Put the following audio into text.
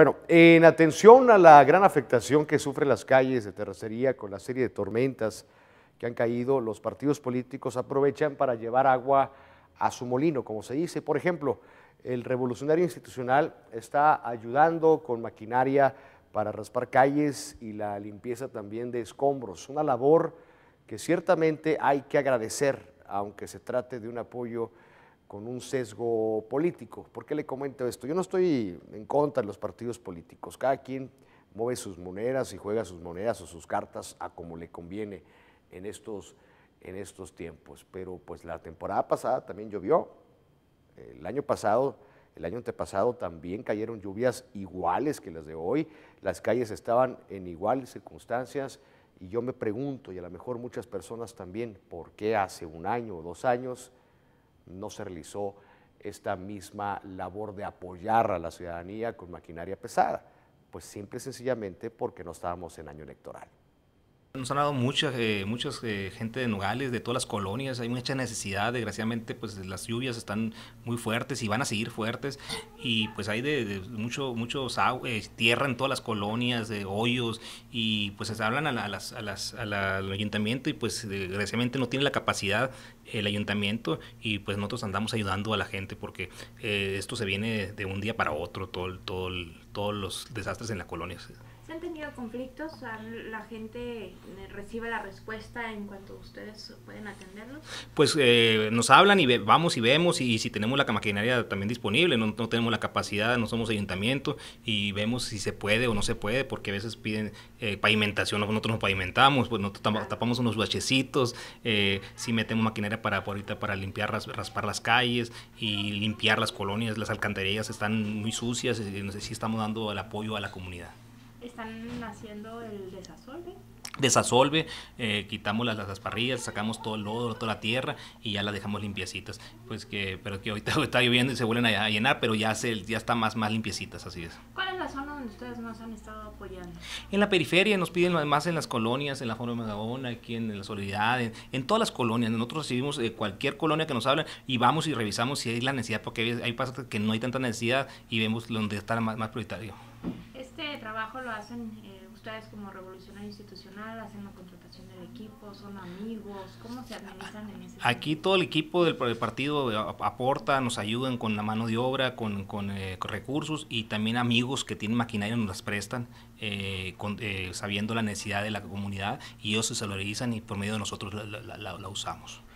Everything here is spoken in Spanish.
Bueno, en atención a la gran afectación que sufren las calles de terracería con la serie de tormentas que han caído, los partidos políticos aprovechan para llevar agua a su molino, como se dice. Por ejemplo, el revolucionario institucional está ayudando con maquinaria para raspar calles y la limpieza también de escombros, una labor que ciertamente hay que agradecer, aunque se trate de un apoyo con un sesgo político. ¿Por qué le comento esto? Yo no estoy en contra de los partidos políticos. Cada quien mueve sus monedas y juega sus monedas o sus cartas a como le conviene en estos, en estos tiempos. Pero pues la temporada pasada también llovió. El año pasado, el año antepasado también cayeron lluvias iguales que las de hoy. Las calles estaban en iguales circunstancias. Y yo me pregunto, y a lo mejor muchas personas también, ¿por qué hace un año o dos años no se realizó esta misma labor de apoyar a la ciudadanía con maquinaria pesada, pues simple y sencillamente porque no estábamos en año electoral. Nos han dado mucha, eh, muchas eh, gente de Nogales, de todas las colonias, hay mucha necesidad, desgraciadamente pues las lluvias están muy fuertes y van a seguir fuertes y pues hay de, mucho, eh, tierra en todas las colonias, de hoyos y pues se hablan a al ayuntamiento y pues desgraciadamente no tiene la capacidad el ayuntamiento y pues nosotros andamos ayudando a la gente porque esto se viene de un día para otro, todo, todo, todos los desastres en la colonia. ¿Han tenido conflictos? ¿La gente eh, recibe la respuesta en cuanto ustedes pueden atenderlos? Pues eh, nos hablan y vamos y vemos y, si tenemos la maquinaria también disponible, no, tenemos la capacidad, no somos ayuntamiento y vemos si se puede o no se puede, porque a veces piden eh, pavimentación, nosotros nos pavimentamos, pues nosotros tapamos unos bachecitos si metemos maquinaria para ahorita para limpiar, raspar las calles y limpiar las colonias, las alcantarillas están muy sucias y no sé si estamos dando el apoyo a la comunidad. Están haciendo el desasolve. Desasolve, eh, quitamos las, las, parrillas, sacamos todo el lodo, toda la tierra y ya las dejamos limpiecitas. Pues que, pero que ahorita está lloviendo y se vuelven a, llenar, pero ya se, ya está más, más limpiecitas, así es. ¿Cuál es la zona donde ustedes nos han estado apoyando? En la periferia, nos piden más en las colonias, en la Forma de Magabona, aquí en, la Solidaridad, en, todas las colonias. Nosotros recibimos eh, cualquier colonia que nos hablen y vamos y revisamos si hay la necesidad, porque hay, pasos que no hay tanta necesidad y vemos donde está más, más prioritario trabajo lo hacen eh, ustedes como revolucionario institucional, hacen la contratación del equipo, son amigos, ¿cómo se administran en ese Aquí todo el equipo del, partido eh, aporta, nos ayudan con la mano de obra, eh, con, recursos y también amigos que tienen maquinaria nos las prestan, eh, con, sabiendo la necesidad de la comunidad y ellos se valorizan y por medio de nosotros la usamos.